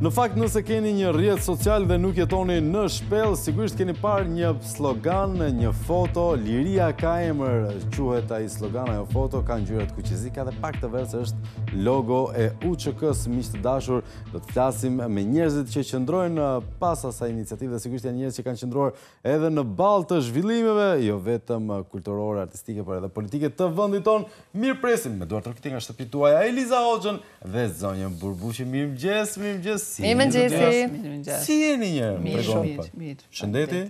Në fakt, nëse keni një rjetë social dhe nuk jetoni në shpel, sigurisht keni par një slogan, një foto, Liria ka e mërë quhet a i slogan, a jo foto, ka në gjyret kuqizika dhe pak të verës është logo e UQK-së miqë të dashur. Do të flasim me njerëzit që qëndrojnë uh, pas asa iniciativë dhe sigurisht e njerëzit që kanë qëndrojnë edhe në balë të zhvillimeve, jo vetëm uh, kulturore, artistike, për edhe politike të vëndit tonë, mirë presim, me duartë rëkëti nga shtë Eliza Hoxën dhe zonjën burbu mirë mirë Mirëmëngjesi. Mirëmëngjesi. Si jeni një pregon? Mirë, mirë. Shëndeti?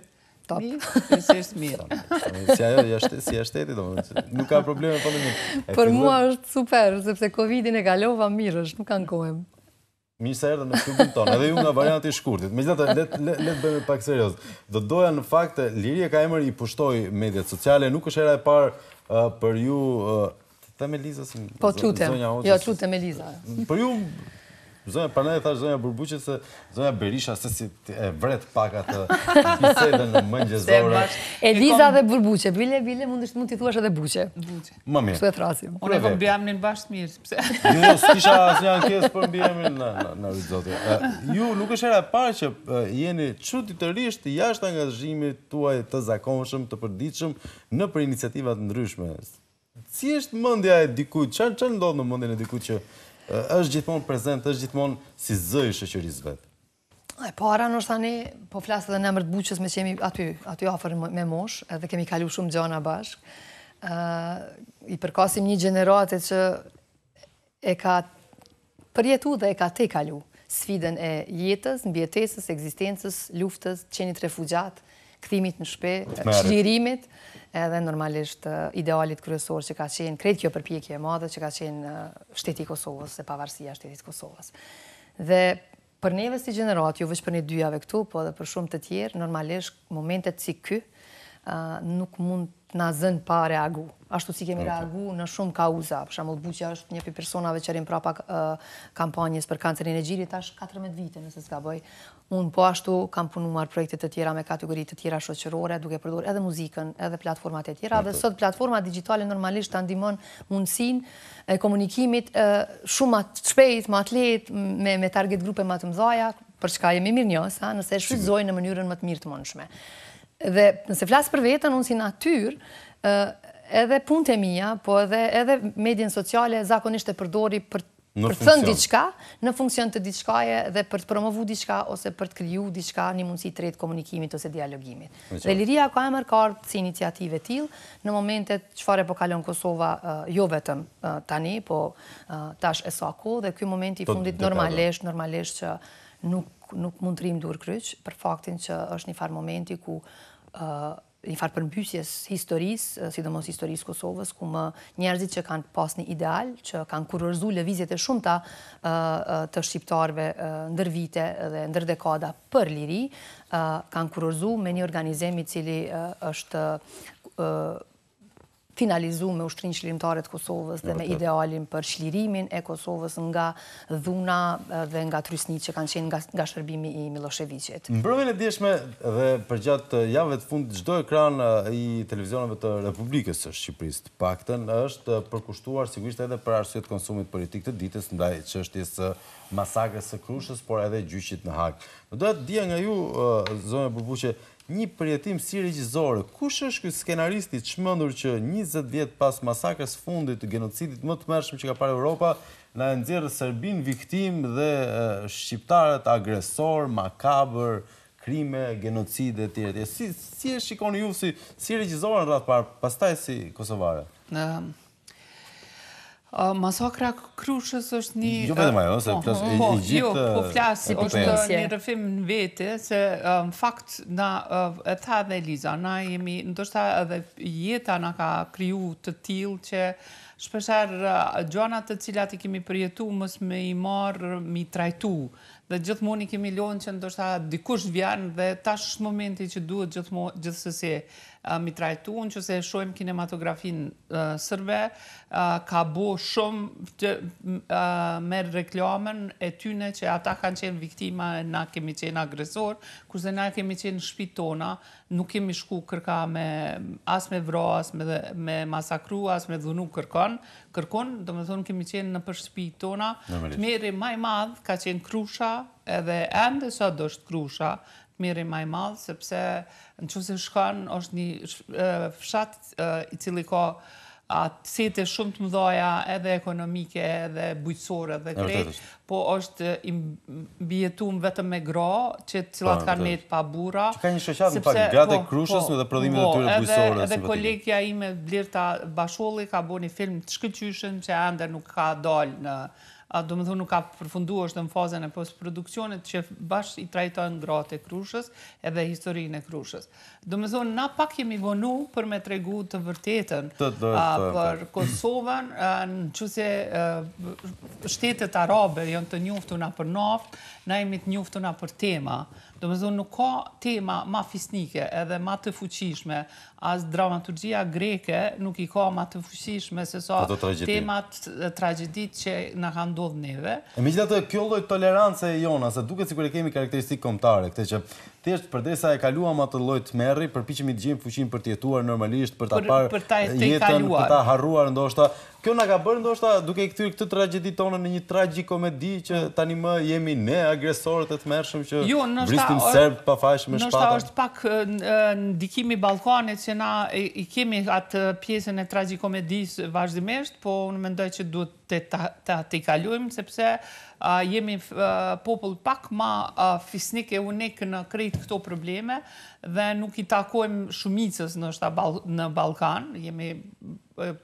Top. Pjesërisht mirë. Si ajo është si është shteti domosdoshmë. Nuk ka probleme po më. Për mua është super sepse Covidin e kalova mirë, nuk ankohem. kohë. Mirë se erdhe në klubin tonë, edhe ju nga varianti i shkurtit. Megjithatë, le le le të bëjmë pak serioz. Do doja në fakt Liria ka emër i pushtoi mediat sociale, nuk është era e parë për ju uh, të me Liza si Po të Jo, çutem me Liza. Për ju Zona Panaj thash zonja Burbuçe se zonja Berisha se si e vret pak atë bisedën në mëngjesore. Eliza dhe Burbuçe, bile bile mund të mund t'i thuash edhe Buçe. Buçe. Më mirë. Kështu e thrasim. Unë po bjam në bash mirë, pse? Jo, s'kisha asnjë ankesë për mbiemën në në në zotë. Ju nuk është era e parë që jeni çuti të rish jashtë angazhimit tuaj të zakonshëm, të përditshëm në për iniciativat të ndryshme. Si është mendja e dikujt? Çfarë çfarë ndodh në mendjen e dikujt që është gjithmonë prezent, është gjithmonë si zë i shëqërisë vetë. E para në është tani, po flasë edhe në mërët buqës me që jemi aty, aty ofërë me mosh, edhe kemi kalu shumë gjona bashkë. I përkasim një generate që e ka përjetu dhe e ka te kalu sfiden e jetës, mbjetesës, eksistencës, luftës, qenit refugjatë, këthimit në shpe, shlirimit, edhe normalisht eh, idealit kryesor që ka qenë kretë kjo përpjekje e madhe, që ka qenë eh, shteti Kosovës, e pavarësia shtetit Kosovës. Dhe për neve si generat, ju jo vëqë për një dyjave këtu, po dhe për shumë të tjerë, normalisht momentet si ky, eh, nuk mund të na zën pa reagu. Ashtu si kemi reagu në shumë kauza. Për shembull Buqja është një personave që rin prapa kampanjes për kancerin e gjirit tash 14 vite nëse zgaboj. Unë po ashtu kam punuar projekte të tjera me kategori të tjera shoqërore, duke përdorur edhe muzikën, edhe platformat e tjera, dhe sot platformat digjitale normalisht ta ndihmon mundësinë e komunikimit shumë më shpejt, më atlet me me target grupe më të mëdha, për çka jemi mirë njësa, nëse e në mënyrën më të mirë të mundshme. Dhe nëse flasë për vetën, unë si natyrë, edhe punët e mija, po edhe, edhe medjen sociale zakonisht e përdori për për thënë diçka, në funksion të diçkaje dhe për të promovu diçka ose për të kriju diçka një mundësi të rejtë komunikimit ose dialogimit. dhe Liria ka emër ka arpë si iniciative til, në momentet që fare po kalonë Kosova jo vetëm tani, po tash e sako dhe kjo moment i po, fundit normalisht, normalisht që nuk, nuk mund të rrim dur kryq, për faktin që është një farë momenti ku një farë përmbysjes historis, sidomos historis Kosovës, ku më njerëzit që kanë pas një ideal, që kanë kurërzu levizjet e shumëta të shqiptarve ndër vite dhe ndër dekada për liri, kanë kurërzu me një organizemi cili është finalizu me ushtrinë qëllimtare të Kosovës dhe me idealin për qëllirimin e Kosovës nga dhuna dhe nga trysni që kanë qenë nga shërbimi i Miloševiqet. Në brëve në djeshme dhe përgjatë javëve të fundit, gjdo ekran i televizionëve të Republikës së Shqipërisë të pakten është përkushtuar sigurisht edhe për arsujet konsumit politik të ditës ndaj që është jesë masakrës së krushës, por edhe gjyqit në hakë. Në dojtë dhja nga ju, zonë e një përjetim si regjizore. Kush është ky skenaristi i çmendur që 20 vjet pas masakrës fundit të genocidit më të mërshmë që ka parë Europa, na e nxjerr Serbin viktim dhe shqiptarët agresor, makabër, krime, genocide etj. Si si e shikoni ju si si parë, pas pastaj si kosovare? Masakra Krushës është një... Jo, për të se për i gjithë... Jo, po flasë, është një rëfim në vete, se në fakt, na e tha dhe Eliza, na jemi, ndoshta edhe jeta na ka kryu të tilë që shpesher gjonat të cilat i kemi përjetu, mësë me i marë, me i trajtu, dhe gjithmoni kemi lonë që ndoshta dikush vjarën dhe tash është momenti që duhet gjithësësi mi trajtu, që se shojmë kinematografin sërve, ka bo shumë me reklamën e tyne që ata kanë qenë viktima e na kemi qenë agresor, kurse na kemi qenë shpit tona, nuk kemi shku kërka me as me vro, as me masakru, as me dhunu kërkon, kërkon, do thonë kemi qenë në përshpit tona, të meri maj madhë, ka qenë krusha, edhe ende sa do shtë krusha, mirë i maj malë, sepse në që se shkën është një fshat i cili ka atë sete shumë të mdoja, edhe ekonomike, edhe bujësore dhe grej, po është i bjetum vetëm me gra, që të cilat kanë njëtë pa bura. Që ka një shëqat në pak gratë e po, krushës me po, dhe prodhimi dhe po, të tërë bujësore dhe së Edhe kolegja ime, Lirta Basholi, ka bo një film të shkëllqyshën, që e ndër nuk ka dalë në a do më thonë nuk ka përfunduar është në fazën e postproduksionit që bashkë i trajtojnë gratë e krushës edhe historinë e krushës. Do më thonë, na pak jemi vonu për me tregu të vërtetën për Kosovën, në që se shtetet arabe jënë të njuftu na për naftë, na jemi të njuftu na për tema, Do zonë, nuk ka tema ma fisnike edhe ma të fuqishme, as dramaturgia greke nuk i ka ma të fuqishme se sa po temat tragedit që në ka ndodhë neve. E me gjitha të kjolloj tolerance e jona, se duke si kërë kemi karakteristikë komptare, këte që Thjesht përdesa e kaluam atë lloj tmerri, përpiqemi të gjejmë fuqinë për të jetuar normalisht, për ta parë për, për ta për ta harruar ndoshta. Kjo na ka bërë ndoshta duke i kthyr këtë tragjedi tonë në një tragjikomedi që tani më jemi ne agresorët e tmerrshëm që jo, vrisim serb pa fash me shpatë. Ndoshta është pak ndikimi i ballkanit që na i, i kemi atë pjesën e tragikomedisë vazhdimisht, po unë mendoj që duhet të ta të kalojmë sepse a, jemi popull pak më fisnik e unik në kri krejt këto probleme dhe nuk i takojmë shumicës në, në Balkan, jemi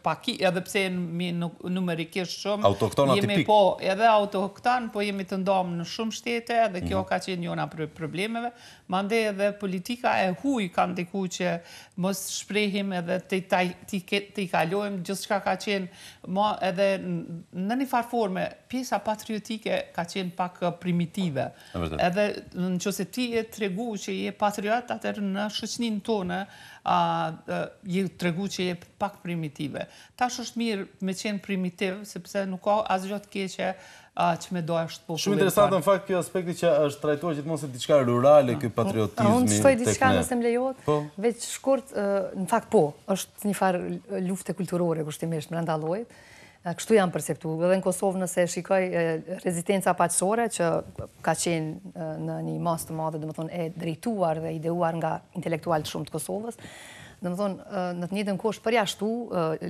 paki, edhe pse në numerikisht shumë. Autokton atipik. Jemi po edhe autokton, po jemi të ndomë në shumë shtete, dhe kjo mhm. ka qenë njona për problemeve. Mande edhe politika e huj ka ndiku që mos shprehim edhe të i kalojmë, gjithë shka ka qenë ma edhe në një farforme, pjesa patriotike ka qenë pak primitive. Edhe në qëse ti e tregu që je patriot, atër në shëqnin tonë, je tregu që je pak primitive primitive. Tash është mirë me qenë primitiv, sepse nuk ka gjatë keqe që me dojë është popullin. Shumë interesant në fakt kjo aspekti që është trajtuar që të mosë diçka rurale ah. kjo po, patriotizmi. Unë qëtoj diçka nëse më lejot, po? veç shkurt, në fakt po, është një farë lufte kulturore, kështimisht, më rëndalojt. Kështu janë perceptu. Edhe në Kosovë nëse shikoj rezitenca paqësore që ka qenë në një masë të madhe, dhe më thonë, e drejtuar dhe ideuar nga intelektualt shumë të Kosovës, dhe më thonë, në të një dëmë përjashtu,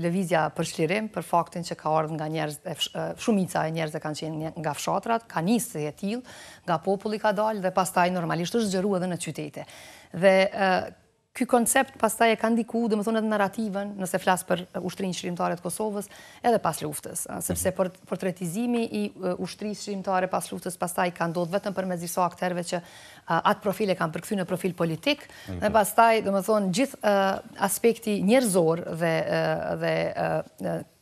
levizja për shlirim, për faktin që ka ardhë nga njerëz, shumica e njerëz e kanë qenë nga fshatrat, ka njësë e jetil, nga populli ka dalë, dhe pastaj normalisht është gjëru edhe në qytete. Dhe ky koncept pas taj e ka ndiku, dhe më thonë edhe narrativen, nëse flasë për uh, ushtrinë shqirimtare të Kosovës, edhe pas luftës, uh, sepse mhm. për tretizimi i uh, ushtrisë shqirimtare pas luftës, pas taj ka ndodhë vetëm për me ziso akterve që atë profile kanë përkëthy në profil politik, mhm. dhe pas taj, dhe më thonë, gjithë aspekti njerëzor dhe dhe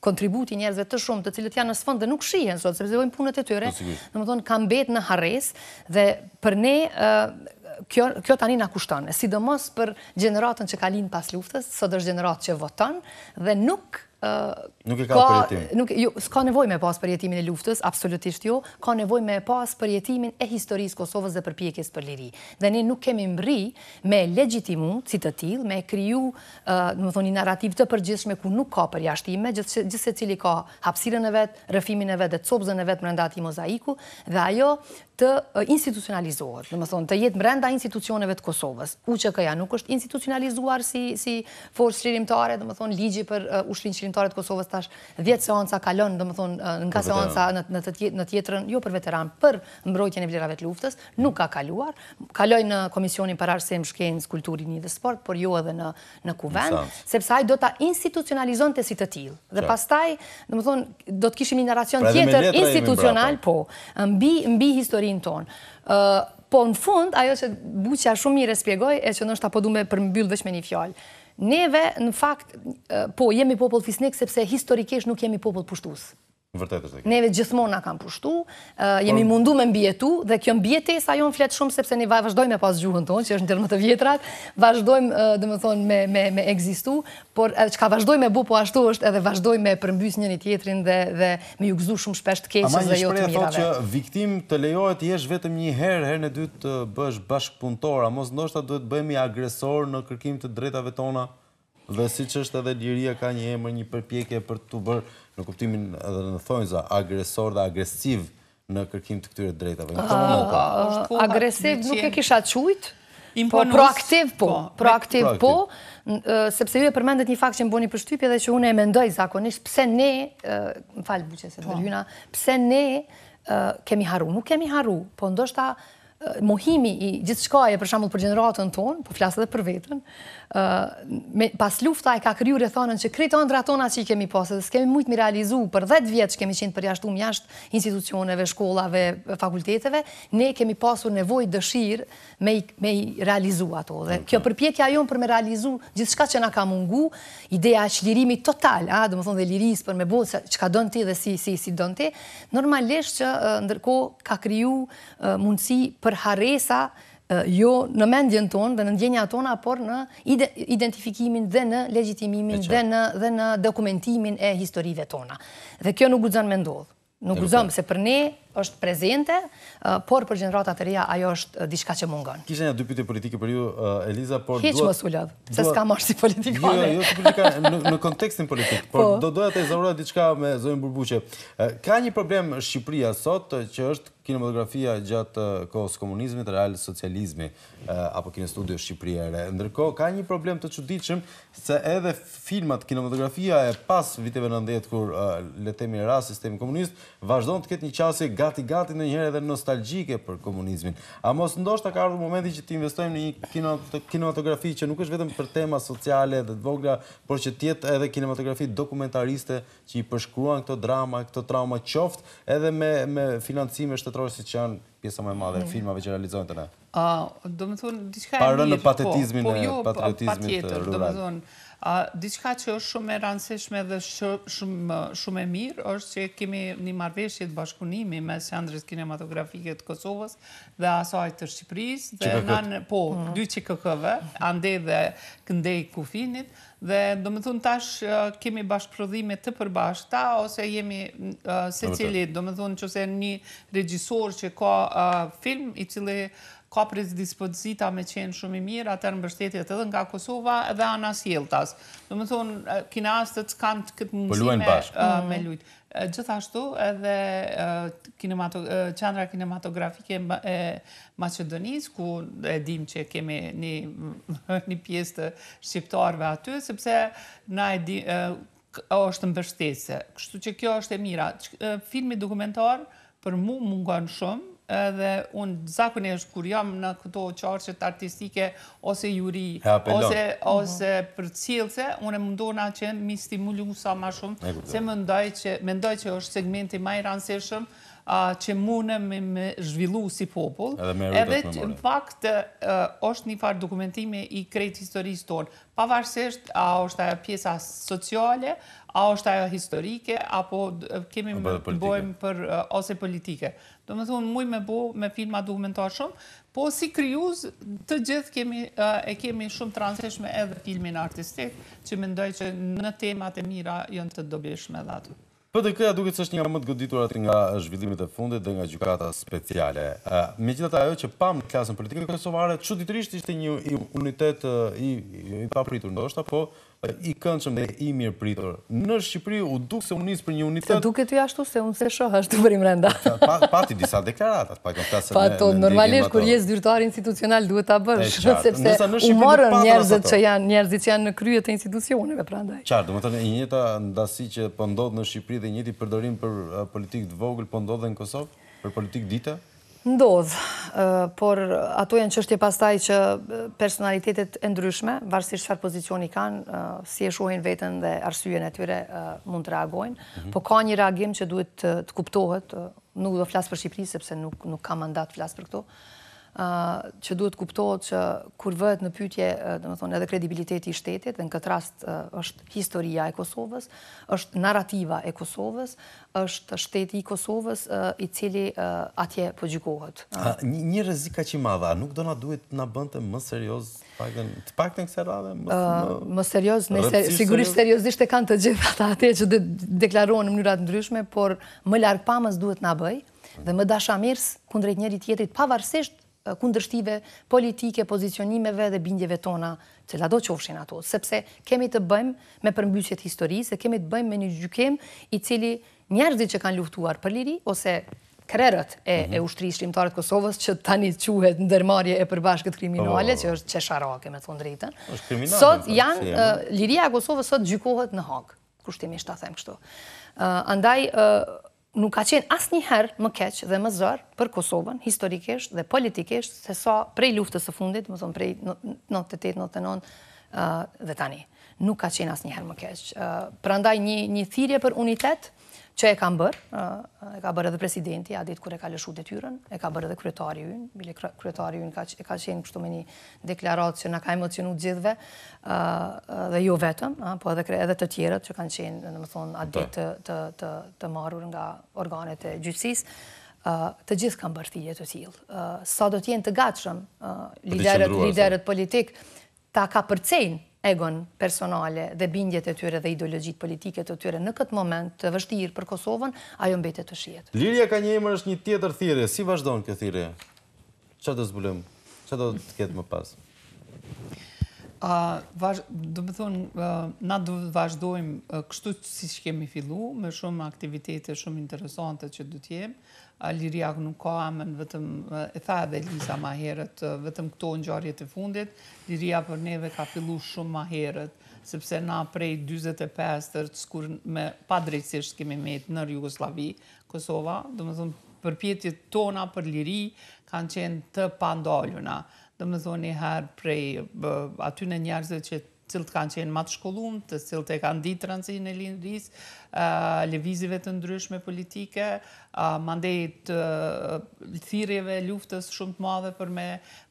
kontributi njerëzve të shumë të cilët janë në sfond dhe nuk shihen sot, se përdojnë punët e tyre, po, në më tonë kam në hares dhe për ne kjo, kjo tani na kushton, sidomos për gjeneratën që kalin pas luftës, sot është gjeneratë që voton dhe nuk nuk i ka, ka Nuk jo, s'ka nevojë me pas përjetimin e luftës, absolutisht jo, ka nevojë me pas përjetimin e historisë Kosovës dhe përpjekjes për liri. Dhe ne nuk kemi mbri me legjitimu, si të me kriju, në thoni narrativ të përgjithshëm ku nuk ka përjashtime, gjithse cili ka hapsirën e vet, rrëfimin e vet dhe copëzën e vet brenda atij mozaiku, dhe ajo të institucionalizohet, në më thonë, të jetë mrenda institucioneve të Kosovës. që ja nuk është institucionalizuar si forës shqirimtare, në më thonë, ligji për ushrinë shqirimtare të Kosovës tash 10 seansa kalon, në më thonë, nga seansa në tjetërën, jo për veteran, për mbrojtjen e vlerave të luftës, nuk ka kaluar. Kaloj në Komisionin për Arsim Shkenz, Kulturin i dhe Sport, por jo edhe në kuvend, sepse aj do të institucionalizon të si të tilë. Dhe pas taj, në më thonë, do të kishim një pra tjetër institucional, po, mbi histori historinë tonë. Po në fund, ajo që buqja shumë mirë e spjegoj, e që nështë apo du me përmbyllë vëshme një fjallë. Neve, në fakt, po, jemi popull fisnik, sepse historikisht nuk jemi popull pushtusë. Vërtet është e kjo. Neve gjithmonë na kanë pushtu, jemi mundu me mbjetu, dhe kjo mbjeti, sa jo në fletë shumë, sepse ne vazhdojmë me pas gjuhën tonë, që është në tërmë të vjetrat, vazhdojmë, dhe më thonë, me, me, me egzistu, por edhe që ka vazhdojmë me bu, po ashtu është edhe vazhdojmë me përmbys i tjetrin dhe, dhe me ju gëzu shumë shpesht keqës dhe jo të mirave. Ama një shprej e thotë që viktim të lejohet, jesh vetëm një herë, herë në dytë bësh bashkëpuntor, a mos ndoshta duhet bëhemi agresor në kërkim të drejtave tona? Dhe si që është edhe liria ka një emër një përpjekje për të bërë në kuptimin edhe në thonjë za agresor dhe agresiv në kërkim të këtyre drejtave. Agresiv nuk e kisha qujt, po, po, po proaktiv po, proaktiv po, sepse ju e përmendet një fakt që më boni për shtypje dhe që une e mendoj zakonisht, pse ne, më falë buqese të po. pse ne kemi haru, nuk kemi haru, po ndoshta mohimi i gjithë shka e për shambull për generatën tonë, po flasë dhe për vetën, pas lufta e ka kryur e thonën që kretë andra tona që i kemi pasë, dhe s'kemi mujtë mi realizu për 10 vjetë që kemi qenë për jashtu institucioneve, shkollave, fakulteteve, ne kemi pasur nevoj dëshirë me i realizu ato. Dhe kjo përpjekja jonë për me realizu gjithë shka që na ka mungu, ideja që lirimi total, dhe më thonë dhe liris për me botë që ka donë ti dhe si si donë ti, normalisht që ndërko ka kryu mundësi për haresa, jo, në mendjen tonë dhe në ndjenja tona, por në identifikimin dhe në legitimimin dhe në dokumentimin e historive tona. Dhe kjo nuk guzën me ndodhë. Nuk guzëm, se për ne është prezente, por për gjendrata të rria ajo është diçka që mungon. Kishe një dy pyetje politike për ju Eliza, por Hiç mos u lodh, se s'ka marrë si politikane. Jo, jo, jo si politika në, kontekstin politik, por po. do doja të zëvroj diçka me zonën Burbuçe. Ka një problem Shqipëria sot që është kinematografia gjatë kohës komunizmit, real socializmi apo kinë studio Shqipëria Ndërkohë ka një problem të çuditshëm se edhe filmat kinematografia e pas viteve 90 kur le të sistemi komunist vazhdon të ketë një qasje gati gati në njëherë edhe nostalgjike për komunizmin. A mos ndoshta ka ardhur momenti që të investojmë në një kinematografi që nuk është vetëm për tema sociale dhe të vogla, por që të jetë edhe kinematografi dokumentariste që i përshkruan këto drama, këto trauma qoftë edhe me me financime shtetërore siç janë pjesa më e madhe e mm. filmave që realizohen tani. Ah, domethënë diçka e mirë. në po, patetizmin po e jo, patriotizmit më Domethënë Diçka që është shumë e rëndësishme dhe shumë e mirë është që kemi një marveshjet bashkunimi me Sëndrës Kinematografike të Kosovës dhe asaj të Shqipëris dhe nënë, po, mm. dy QKK-ve, ande dhe këndej kufinit dhe do më thunë tash kemi bashkëprodhime të përbashkëta ose jemi se cili, do më thunë që se një regjisor që ka film i cili ka predispozita me qenë shumë i mirë, atër në bështetjet edhe nga Kosova dhe Anas Jeltas. Dhe më thonë, kinastët kanë të këtë mundësime me mhm. lujtë. Gjithashtu edhe qandra kinematografike e Macedonis, ku e dim që kemi një pjesë të shqiptarve aty, sepse na e dim është në bështese. Kështu që kjo është e mira. Filmi dokumentar për mu mungon shumë, dhe unë zakonisht kur jam në këto qarqet artistike ose juri, mhm. ose për cilëse, unë mundona që mi stimulu sa ma shumë, se më ndoj që është segmenti maj rënsëshëm që mune me zhvillu si popull. Edhe në fakt është një farë dokumentimi i krejt historisë tonë. Pavarësisht, a është ajo pjesa sociale, a është ajo historike, apo kemi më bojmë për ose politike do më thonë muj me bo me filma dokumentar shumë, po si kryuz të gjithë e kemi shumë transeshme edhe filmin artistik, që më ndoj që në temat e mira jënë të dobishme dhe ato. Për të këja duke që është një nga më të gëditurat nga zhvillimit e fundit dhe nga gjukata speciale. Me gjithë të ajo që pamë të klasën politikë e kësovare, që ditërisht ishte një unitet i papritur në doshta, po i këndshëm dhe i mirë pritur. Në Shqipëri u dukë se unisë për një unitet... Se duke ty ashtu se unë se shohë ashtu për imë renda. Pati disa deklaratat, pa këmë tasë... Pa to, normalisht, kur jesë dyrtuar institucional, duhet të bësh, sepse u morën njerëzit që janë, njerëzit që janë në kryet të institucioneve, pra ndaj. Qarë, du më të një njëta ndasi që pëndodhë po në Shqipëri dhe njëti përdorim për eh, politikë të vogël, pëndodhë po dhe në Kosovë, për politikë dita? Ndodhë, por ato janë qështje pastaj që personalitetet e ndryshme, varsisht qëfar pozicioni kanë, si e shohin vetën dhe arsyen e tyre mund të reagojnë, mhm. po ka një reagim që duhet të kuptohet, nuk do flasë për Shqipëri, sepse nuk ka mandat flasë për këto, që duhet kuptohet që kur vëhet në pytje edhe kredibiliteti i shtetit, dhe në këtë rast është historia e Kosovës, është narrativa e Kosovës, është shteti i Kosovës i cili atje po gjykohet. Një rëzika që i madha, nuk do na duhet na bënte më serios të pak të në kësë radhe? Më serios, sigurisht seriosisht e kanë të gjitha ta atje që deklarohen në mënyrat ndryshme, por më larkë pamës duhet na bëj, dhe më dasha mirës kundrejt njeri tjetrit pavarësisht kundërshtive politike, pozicionimeve dhe bindjeve tona, që la do qofshin ato, sepse kemi të bëjmë me përmbyqet historisë, dhe kemi të bëjmë me një gjykem i cili njerëzit që kanë luftuar për liri, ose krerët e, ushtri -hmm. e Kosovës, që tani quhet dërmarje e përbashkët kriminale, oh. që është qesharake me thonë drejten, sot janë, liria e Kosovës sot gjykohet në hak, kushtimisht ta them kështu. andaj, nuk ka qenë asë një herë më keqë dhe më zërë për Kosovën, historikisht dhe politikisht, se sa prej luftës e fundit, më thonë prej 98-99 dhe tani. Nuk ka qenë asë një herë më keqë. Prandaj një, një thirje për unitetë, që e kam bërë, e ka bërë edhe presidenti, a ditë kur e ka lëshu dhe tyren, e ka bërë edhe kryetari unë, bile kryetari unë e ka qenë kështu me një deklarat që në ka emocionu gjithve, dhe jo vetëm, po edhe të tjerët që kanë qenë, në më thonë, a ditë po. të marur nga organet e gjithësis, të gjithë kam bërë thije të tjilë. Sa do t'jenë të gatshëm, po, liderët politikë, ta ka përcejnë egon personale dhe bindjet e tyre dhe ideologjit politike të tyre në këtë moment të vështirë për Kosovën, ajo mbetet të shiet. Liria ka një emër është një tjetër thire, si vazhdojnë këtë thire? Qa të zbulim? Qa do të ketë më pasë? Do më thonë, na do të vazhdojmë kështu si që kemi fillu, me shumë aktivitete, shumë interesante që du t'jem. Liriak nuk ka amen, vetëm, e tha edhe Lisa ma herët, vetëm këto në gjarjet e fundit, Liria për neve ka fillu shumë ma herët, sepse na prej 25 të skur me pa drejtësisht kemi metë në Jugoslavi, Kosova, do më thonë, përpjetit tona për liri, kanë qenë të pandalluna dhe më thoni herë prej bë, aty në njerëzve që cilët kanë qenë matë shkollum, të cilët e kanë ditë transinë e lindris, uh, levizive të ndryshme politike, uh, mandejt të uh, thirjeve luftës shumë të madhe për me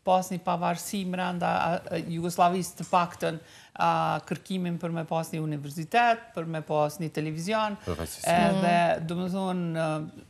pas një pavarësi mranda uh, Jugoslavis të paktën uh, kërkimin për me pas një universitet, për me pas një televizion, dhe domethënë më thonë,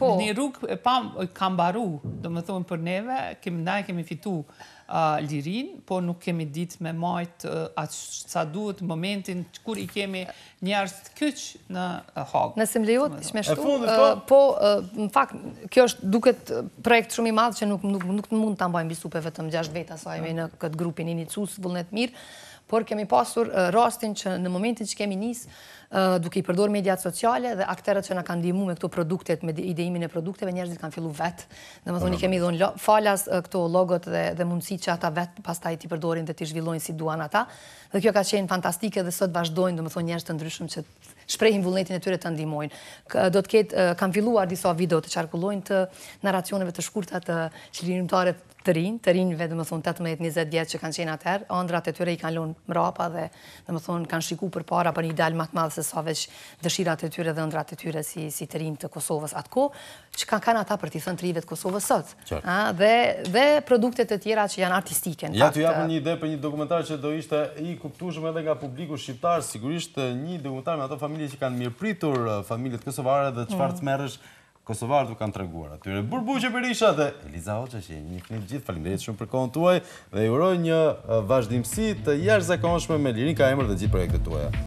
Po. Një rrugë e pa ka mbaru, do më thonë për neve, kemi ndaj kemi fitu uh, lirin, po nuk kemi ditë me majtë uh, atë sa duhet momentin kur i kemi njerës të kyç në uh, hagë. Nëse më lejot, shme shtu, uh, po, uh, në fakt, kjo është duket projekt shumë i madhë që nuk, nuk, nuk, mund të ambajnë bisupe vetëm 6 veta sa so, me në këtë grupin inicius, vullnet mirë, por kemi pasur rastin që në momentin që kemi njës duke i përdor mediat sociale dhe akterët që nga kanë dimu me këto produktet, me idejimin e produkteve, njerëzit kanë fillu vetë. Dhe më thoni, kemi dhonë falas këto logot dhe mundësi që ata vetë pas taj ti përdorin dhe ti zhvillojnë si duan ata. Dhe kjo ka qenë fantastike dhe sot vazhdojnë, dhe më thoni, njerëz të ndryshëm që shprejhin vullnetin e tyre të ndimojnë. Do të ketë, kam filluar disa video të qarkullojnë të naracioneve të shkurtat të qilinimtare të rinë, të rinë më thonë 18-20 vjetë që kanë qenë atëherë, andrat e tyre i kanë lonë mrapa dhe dhe më thonë kanë shiku për para për një dalë matë madhë se sa veç dëshirat e tyre dhe andrat e tyre si, si të rinë të Kosovës atë ko, që kanë kanë ata për i thënë të rive të Kosovës sot. dhe, dhe produktet e tjera që janë artistike. Ja të japë një ide për një dokumentar që do ishte i kuptushme edhe nga publiku shqiptar, sigurisht një dokumentar me ato familje që kanë mirë pritur familjet Kosovare dhe qëfar mm. të merësh Kosovar të kanë treguar atyre Burbuqe Berisha dhe Eliza Hoxha që një nikni gjithë. Faleminderit shumë për kohën tuaj dhe ju uroj një eh, vazhdimësi të jashtëzakonshme me lirin ka emër dhe të gjithë projektet tuaja.